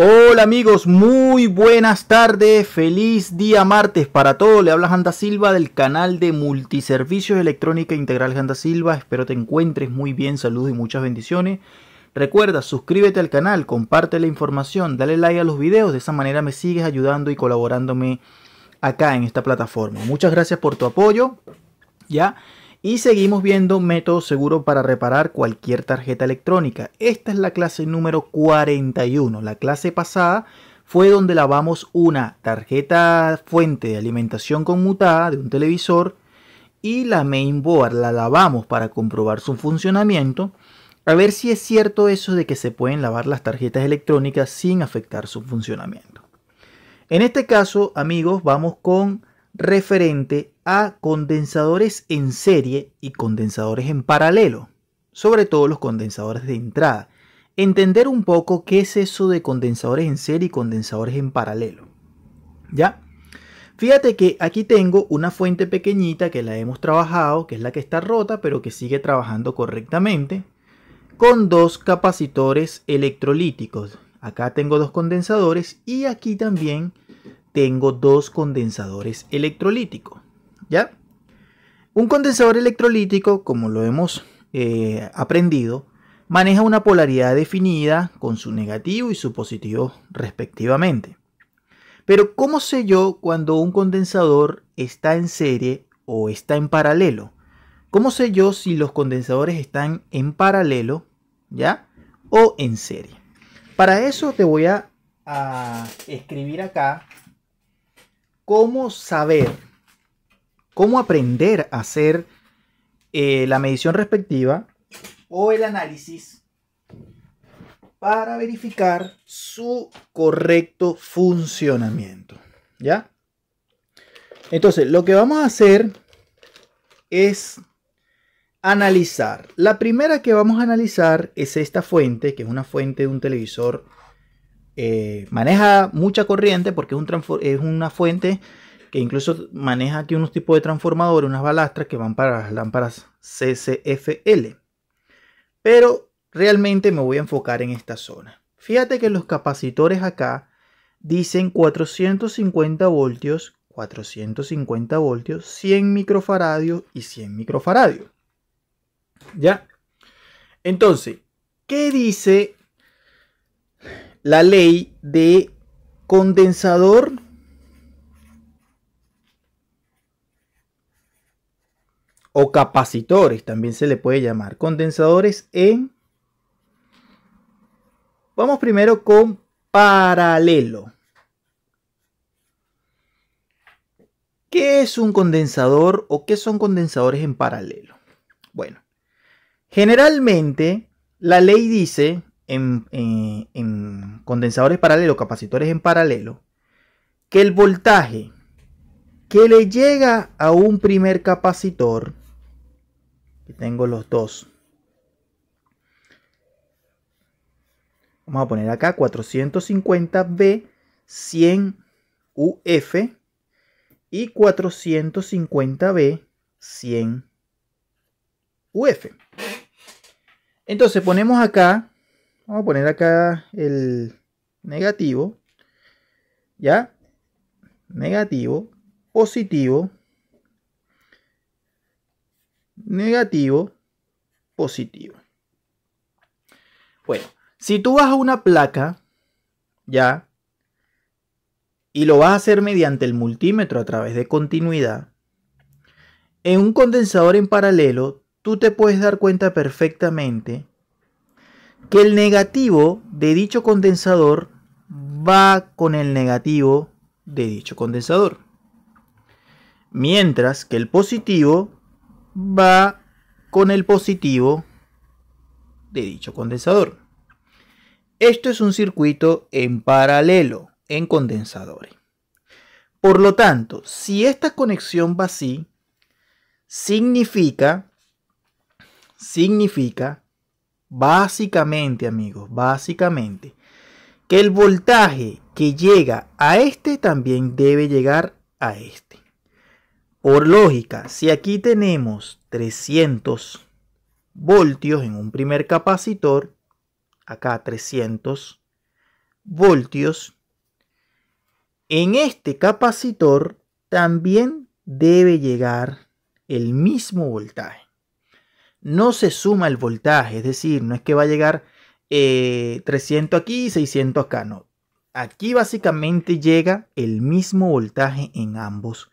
Hola amigos, muy buenas tardes, feliz día martes para todos. Le habla Janda Silva del canal de Multiservicios Electrónica Integral Janda Silva. Espero te encuentres muy bien, saludos y muchas bendiciones. Recuerda, suscríbete al canal, comparte la información, dale like a los videos, de esa manera me sigues ayudando y colaborándome acá en esta plataforma. Muchas gracias por tu apoyo. Ya. Y seguimos viendo método seguro para reparar cualquier tarjeta electrónica. Esta es la clase número 41. La clase pasada fue donde lavamos una tarjeta fuente de alimentación conmutada de un televisor y la mainboard la lavamos para comprobar su funcionamiento. A ver si es cierto eso de que se pueden lavar las tarjetas electrónicas sin afectar su funcionamiento. En este caso, amigos, vamos con referente a condensadores en serie y condensadores en paralelo, sobre todo los condensadores de entrada. Entender un poco qué es eso de condensadores en serie y condensadores en paralelo. ¿Ya? Fíjate que aquí tengo una fuente pequeñita que la hemos trabajado, que es la que está rota, pero que sigue trabajando correctamente, con dos capacitores electrolíticos. Acá tengo dos condensadores y aquí también tengo dos condensadores electrolíticos. ¿Ya? Un condensador electrolítico, como lo hemos eh, aprendido, maneja una polaridad definida con su negativo y su positivo respectivamente. Pero ¿cómo sé yo cuando un condensador está en serie o está en paralelo? ¿Cómo sé yo si los condensadores están en paralelo, ya? O en serie. Para eso te voy a escribir acá cómo saber, cómo aprender a hacer eh, la medición respectiva o el análisis para verificar su correcto funcionamiento. ¿Ya? Entonces, lo que vamos a hacer es analizar. La primera que vamos a analizar es esta fuente, que es una fuente de un televisor eh, maneja mucha corriente porque es, es una fuente que incluso maneja aquí unos tipos de transformadores, unas balastras que van para las lámparas CCFL. Pero realmente me voy a enfocar en esta zona. Fíjate que los capacitores acá dicen 450 voltios, 450 voltios, 100 microfaradios y 100 microfaradios. ¿Ya? Entonces, ¿qué dice la ley de condensador o capacitores, también se le puede llamar condensadores en... Vamos primero con paralelo. ¿Qué es un condensador o qué son condensadores en paralelo? Bueno, generalmente la ley dice eh, en, condensadores paralelos, capacitores en paralelo, que el voltaje que le llega a un primer capacitor, que tengo los dos, vamos a poner acá 450B, 100 UF y 450B, 100 UF. Entonces ponemos acá Vamos a poner acá el negativo. ¿Ya? Negativo. Positivo. Negativo. Positivo. Bueno, si tú vas a una placa, ¿ya? Y lo vas a hacer mediante el multímetro a través de continuidad. En un condensador en paralelo, tú te puedes dar cuenta perfectamente que el negativo de dicho condensador va con el negativo de dicho condensador. Mientras que el positivo va con el positivo de dicho condensador. Esto es un circuito en paralelo en condensadores. Por lo tanto, si esta conexión va así, significa, significa básicamente amigos, básicamente, que el voltaje que llega a este también debe llegar a este. Por lógica, si aquí tenemos 300 voltios en un primer capacitor, acá 300 voltios, en este capacitor también debe llegar el mismo voltaje no se suma el voltaje, es decir, no es que va a llegar 300 eh, aquí y 600 acá, no. Aquí básicamente llega el mismo voltaje en ambos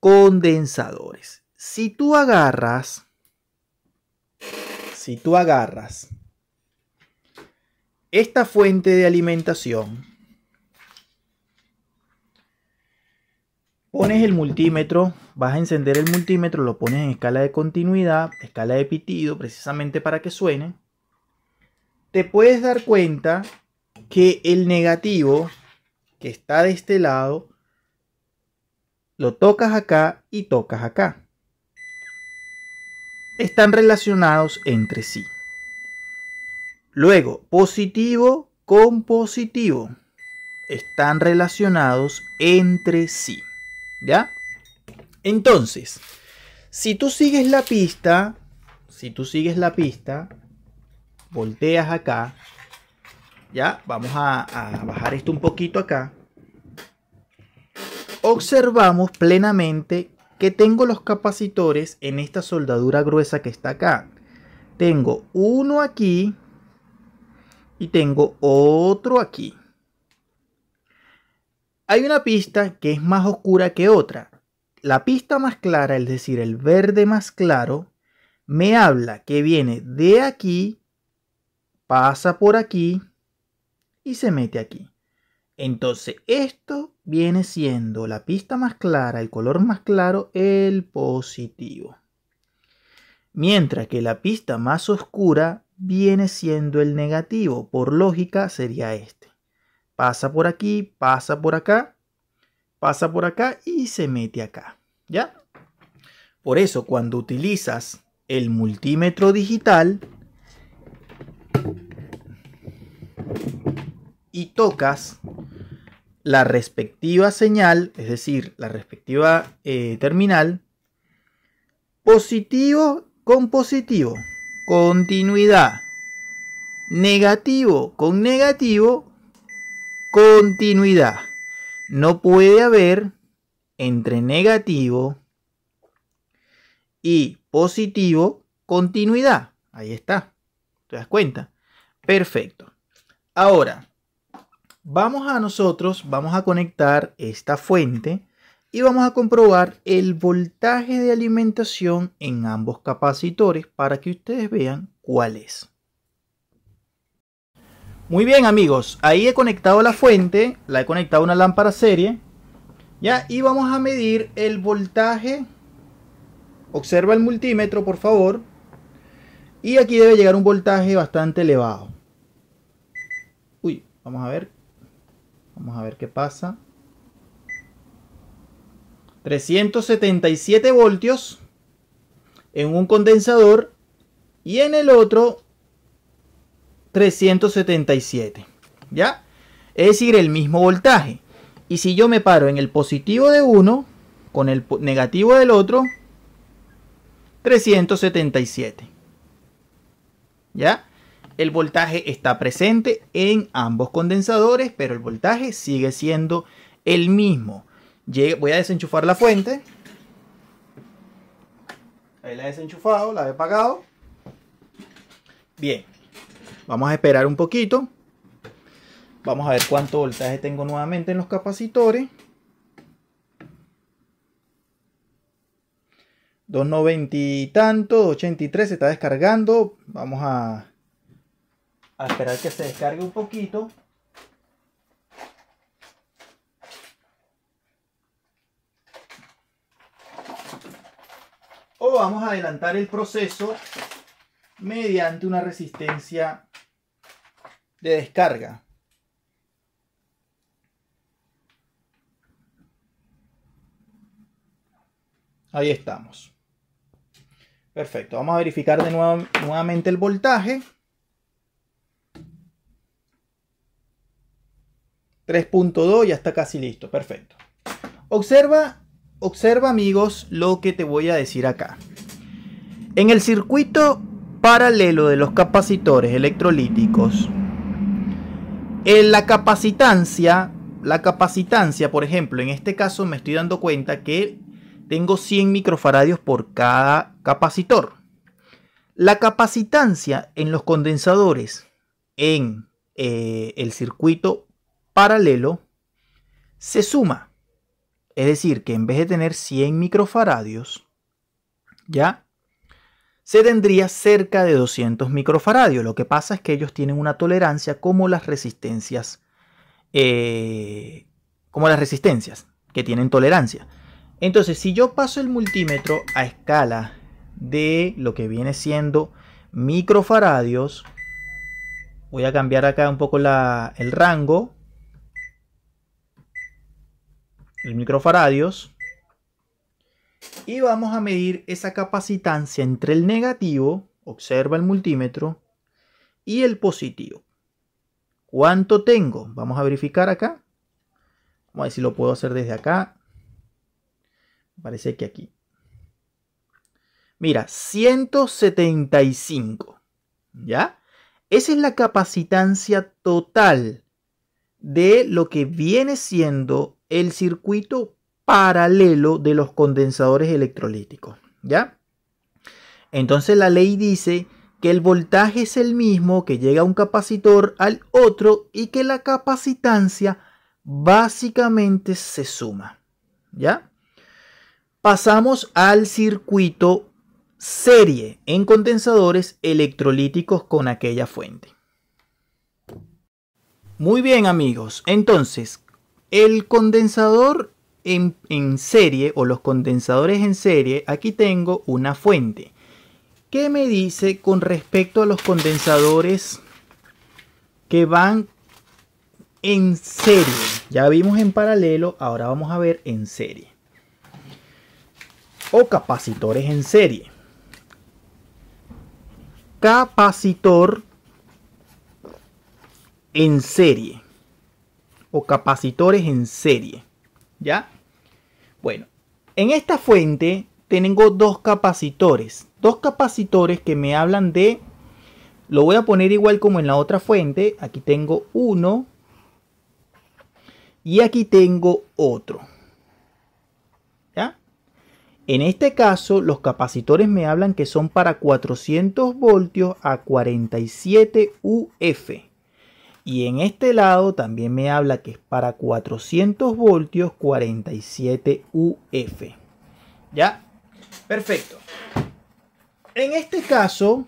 condensadores. Si tú agarras, si tú agarras esta fuente de alimentación Pones el multímetro, vas a encender el multímetro, lo pones en escala de continuidad, escala de pitido, precisamente para que suene. Te puedes dar cuenta que el negativo que está de este lado, lo tocas acá y tocas acá. Están relacionados entre sí. Luego, positivo con positivo están relacionados entre sí. ¿Ya? Entonces, si tú sigues la pista, si tú sigues la pista, volteas acá, ¿ya? Vamos a, bajar esto un poquito acá. Observamos plenamente que tengo los capacitores en esta soldadura gruesa que está acá. Tengo uno aquí y tengo otro aquí. Hay una pista que es más oscura que otra. La pista más clara, es decir, el verde más claro, me habla que viene de aquí, pasa por aquí y se mete aquí. Entonces, esto viene siendo la pista más clara, el color más claro, el positivo. Mientras que la pista más oscura viene siendo el negativo, por lógica sería este pasa por aquí, pasa por acá, pasa por acá y se mete acá. ¿Ya? Por eso cuando utilizas el multímetro digital y tocas la respectiva señal, es decir, la respectiva eh, terminal, positivo con positivo, continuidad, negativo con negativo, continuidad. No puede haber entre negativo y positivo continuidad. Ahí está. ¿Te das cuenta? Perfecto. Ahora, vamos a nosotros, vamos a conectar esta fuente y vamos a comprobar el voltaje de alimentación en ambos capacitores para que ustedes vean cuál es. Muy bien amigos, ahí he conectado la fuente, la he conectado a una lámpara serie. Ya, y vamos a medir el voltaje. Observa el multímetro, por favor. Y aquí debe llegar un voltaje bastante elevado. Uy, vamos a ver. Vamos a ver qué pasa. 377 voltios en un condensador y en el otro 377. ¿Ya? Es decir, el mismo voltaje. Y si yo me paro en el positivo de uno con el negativo del otro, 377. ¿Ya? El voltaje está presente en ambos condensadores, pero el voltaje sigue siendo el mismo. Voy a desenchufar la fuente. Ahí la he desenchufado, la he apagado. Bien, Vamos a esperar un poquito. Vamos a ver cuánto voltaje tengo nuevamente en los capacitores. 290 y tanto, 283 se está descargando. Vamos a, a esperar que se descargue un poquito. O vamos a adelantar el proceso mediante una resistencia descarga. Ahí estamos. Perfecto, vamos a verificar de nuevo, nuevamente el voltaje. 3.2 ya está casi listo, perfecto. Observa, observa amigos lo que te voy a decir acá. En el circuito paralelo de los capacitores electrolíticos en eh, la capacitancia, la capacitancia, por ejemplo, en este caso me estoy dando cuenta que tengo 100 microfaradios por cada capacitor. La capacitancia en los condensadores en eh, el circuito paralelo se suma. Es decir, que en vez de tener 100 microfaradios, ya se tendría cerca de 200 microfaradios. Lo que pasa es que ellos tienen una tolerancia como las resistencias, eh, como las resistencias que tienen tolerancia. Entonces, si yo paso el multímetro a escala de lo que viene siendo microfaradios, voy a cambiar acá un poco el rango, el microfaradios, y vamos a medir esa capacitancia entre el negativo, observa el multímetro, y el positivo. ¿Cuánto tengo? Vamos a verificar acá. Vamos a ver si lo puedo hacer desde acá. Parece que aquí. Mira, 175. ¿Ya? Esa es la capacitancia total de lo que viene siendo el circuito paralelo de los condensadores electrolíticos. ¿Ya? Entonces la ley dice que el voltaje es el mismo que llega un capacitor al otro y que la capacitancia básicamente se suma. ¿Ya? Pasamos al circuito serie en condensadores electrolíticos con aquella fuente. Muy bien amigos, entonces el condensador en, serie o los condensadores en serie, aquí tengo una fuente. ¿Qué me dice con respecto a los condensadores que van en serie? Ya vimos en paralelo, ahora vamos a ver en serie. O capacitores en serie. Capacitor en serie. O capacitores en serie. ¿Ya? Bueno, en esta fuente tengo dos capacitores. Dos capacitores que me hablan de... Lo voy a poner igual como en la otra fuente. Aquí tengo uno. Y aquí tengo otro. ¿Ya? En este caso, los capacitores me hablan que son para 400 voltios a 47 UF. Y en este lado también me habla que es para 400 voltios 47 UF. ¿Ya? Perfecto. En este caso,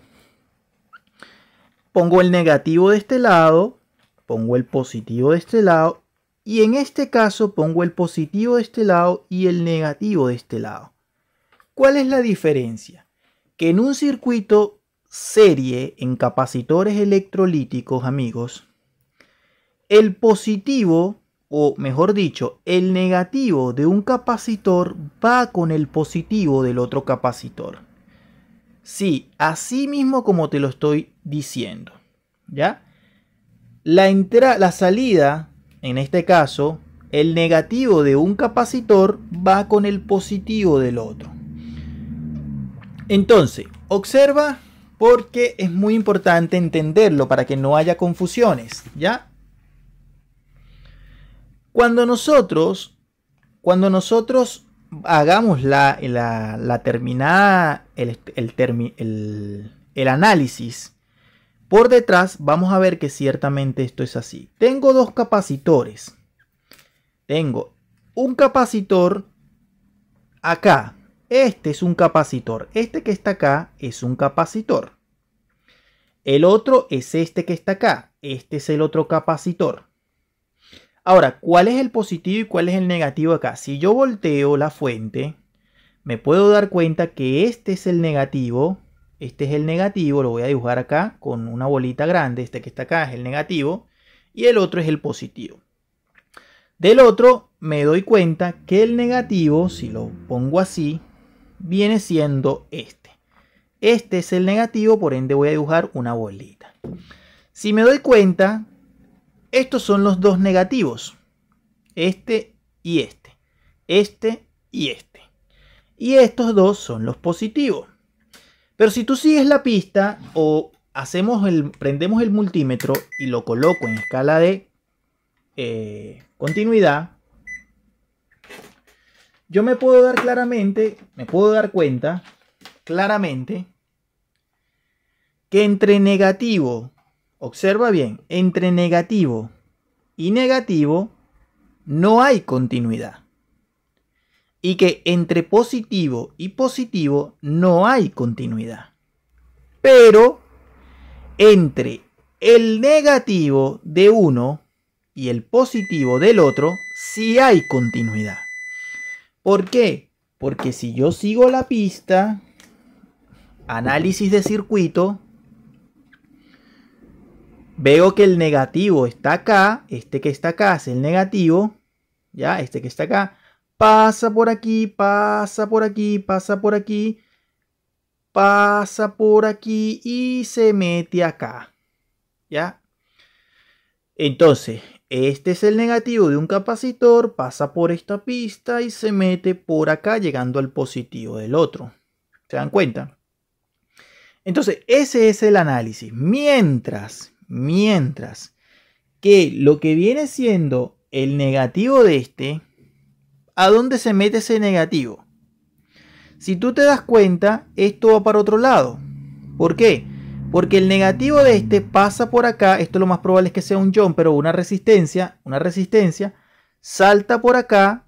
pongo el negativo de este lado, pongo el positivo de este lado, y en este caso pongo el positivo de este lado y el negativo de este lado. ¿Cuál es la diferencia? Que en un circuito serie en capacitores electrolíticos, amigos, el positivo, o mejor dicho, el negativo de un capacitor va con el positivo del otro capacitor. Sí, así mismo como te lo estoy diciendo. ¿Ya? La, la salida, en este caso, el negativo de un capacitor va con el positivo del otro. Entonces, observa porque es muy importante entenderlo para que no haya confusiones, ¿ya? Cuando nosotros, cuando nosotros hagamos la, terminada, el, el análisis, por detrás vamos a ver que ciertamente esto es así. Tengo dos capacitores. Tengo un capacitor acá. Este es un capacitor. Este que está acá es un capacitor. El otro es este que está acá. Este es el otro capacitor. Ahora, ¿cuál es el positivo y cuál es el negativo acá? Si yo volteo la fuente, me puedo dar cuenta que este es el negativo. Este es el negativo, lo voy a dibujar acá con una bolita grande. Este que está acá es el negativo y el otro es el positivo. Del otro me doy cuenta que el negativo, si lo pongo así, viene siendo este. Este es el negativo, por ende voy a dibujar una bolita. Si me doy cuenta estos son los dos negativos. Este y este. Este y este. Y estos dos son los positivos. Pero si tú sigues la pista o hacemos el, prendemos el multímetro y lo coloco en escala de eh, continuidad, yo me puedo dar claramente, me puedo dar cuenta claramente que entre negativo Observa bien, entre negativo y negativo no hay continuidad. Y que entre positivo y positivo no hay continuidad. Pero entre el negativo de uno y el positivo del otro sí hay continuidad. ¿Por qué? Porque si yo sigo la pista, análisis de circuito, veo que el negativo está acá, este que está acá es el negativo, ¿ya? Este que está acá, pasa por aquí, pasa por aquí, pasa por aquí, pasa por aquí y se mete acá, ¿ya? Entonces, este es el negativo de un capacitor, pasa por esta pista y se mete por acá llegando al positivo del otro. ¿Se dan cuenta? Entonces, ese es el análisis. Mientras, Mientras que lo que viene siendo el negativo de este, ¿a dónde se mete ese negativo? Si tú te das cuenta, esto va para otro lado. ¿Por qué? Porque el negativo de este pasa por acá, esto lo más probable es que sea un jump, pero una resistencia, una resistencia, salta por acá,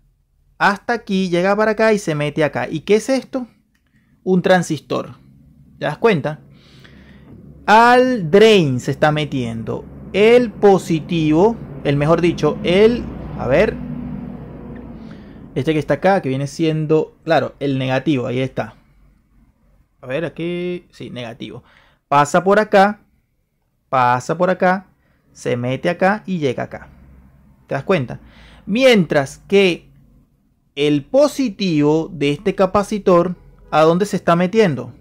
hasta aquí, llega para acá y se mete acá. ¿Y qué es esto? Un transistor. ¿Te das cuenta? al drain se está metiendo el positivo, el mejor dicho, el, a ver, este que está acá, que viene siendo, claro, el negativo, ahí está. A ver, aquí, sí, negativo. Pasa por acá, pasa por acá, se mete acá y llega acá. ¿Te das cuenta? Mientras que el positivo de este capacitor, ¿a dónde se está metiendo?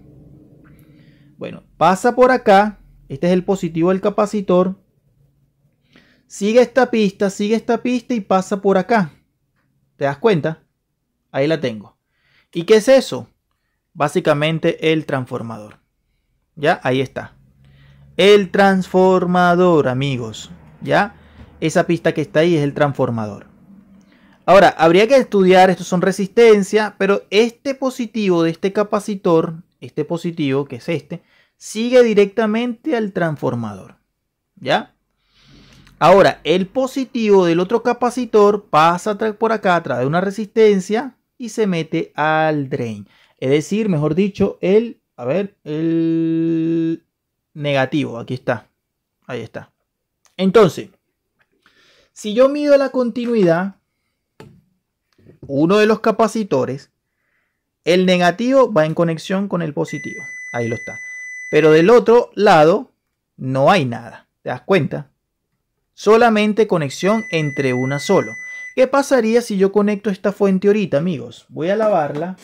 Bueno, pasa por acá. Este es el positivo del capacitor. Sigue esta pista, sigue esta pista y pasa por acá. ¿Te das cuenta? Ahí la tengo. ¿Y qué es eso? Básicamente el transformador. ¿Ya? Ahí está. El transformador, amigos. ¿Ya? Esa pista que está ahí es el transformador. Ahora, habría que estudiar, estos son resistencia, pero este positivo de este capacitor este positivo, que es este, sigue directamente al transformador. ¿Ya? Ahora, el positivo del otro capacitor pasa por acá a través de una resistencia y se mete al drain. Es decir, mejor dicho, el, a ver, el negativo. Aquí está. Ahí está. Entonces, si yo mido la continuidad, uno de los capacitores el negativo va en conexión con el positivo. Ahí lo está. Pero del otro lado no hay nada. ¿Te das cuenta? Solamente conexión entre una solo. ¿Qué pasaría si yo conecto esta fuente ahorita, amigos? Voy a lavarla.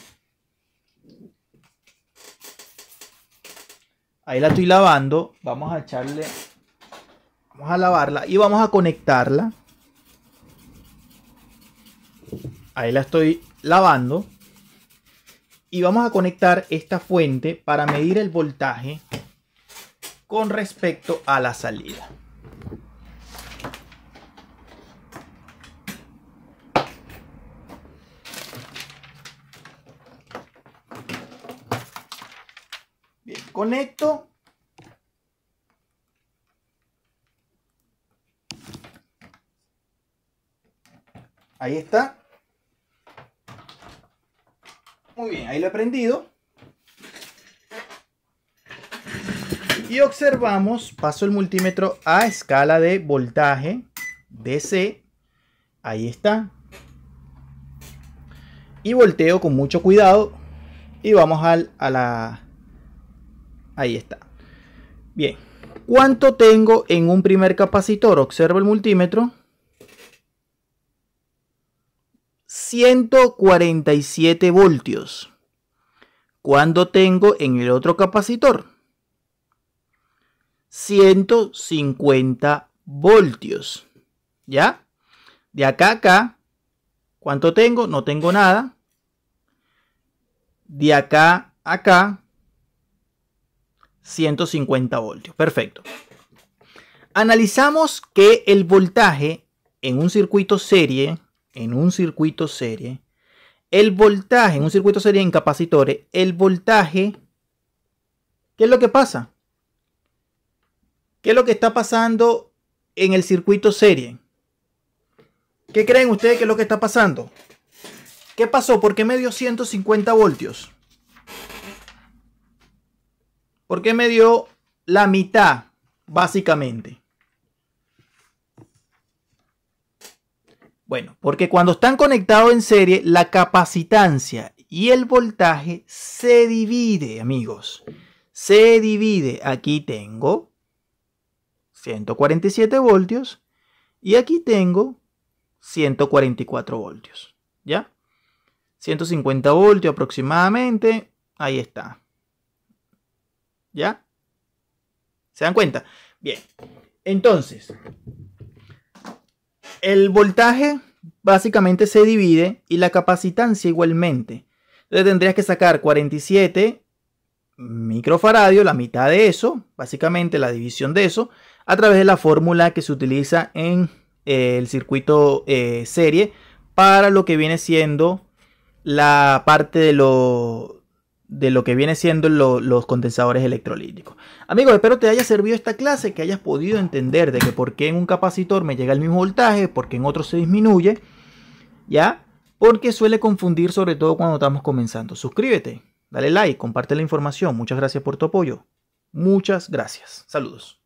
Ahí la estoy lavando. Vamos a echarle... Vamos a lavarla y vamos a conectarla. Ahí la estoy lavando y vamos a conectar esta fuente para medir el voltaje con respecto a la salida. Bien, conecto. Ahí está. Muy bien, ahí lo he prendido. Y observamos, paso el multímetro a escala de voltaje DC. Ahí está. Y volteo con mucho cuidado. Y vamos al, a la... Ahí está. Bien. ¿Cuánto tengo en un primer capacitor? observo el multímetro. 147 voltios. Cuando tengo en el otro capacitor? 150 voltios. ¿Ya? De acá a acá, ¿cuánto tengo? No tengo nada. De acá a acá, 150 voltios. Perfecto. Analizamos que el voltaje en un circuito serie en un circuito serie, el voltaje, en un circuito serie en capacitores, el voltaje, ¿qué es lo que pasa? ¿Qué es lo que está pasando en el circuito serie? ¿Qué creen ustedes que es lo que está pasando? ¿Qué pasó? ¿Por qué me dio 150 voltios? ¿Por qué me dio la mitad, básicamente? Bueno, porque cuando están conectados en serie, la capacitancia y el voltaje se divide, amigos. Se divide. Aquí tengo 147 voltios y aquí tengo 144 voltios. ¿Ya? 150 voltios aproximadamente. Ahí está. ¿Ya? ¿Se dan cuenta? Bien. Entonces, el voltaje básicamente se divide y la capacitancia igualmente. Entonces tendrías que sacar 47 Microfaradio la mitad de eso, básicamente la división de eso, a través de la fórmula que se utiliza en eh, el circuito eh, serie para lo que viene siendo la parte de, lo, de lo que viene siendo los condensadores electrolíticos. Amigos, espero te haya servido esta clase, que hayas podido entender de que por qué en un capacitor me llega el mismo voltaje, por qué en otro se disminuye, ¿ya? Porque suele confundir sobre todo cuando estamos comenzando. Suscríbete, dale like, comparte la información. Muchas gracias por tu apoyo. Muchas gracias. Saludos.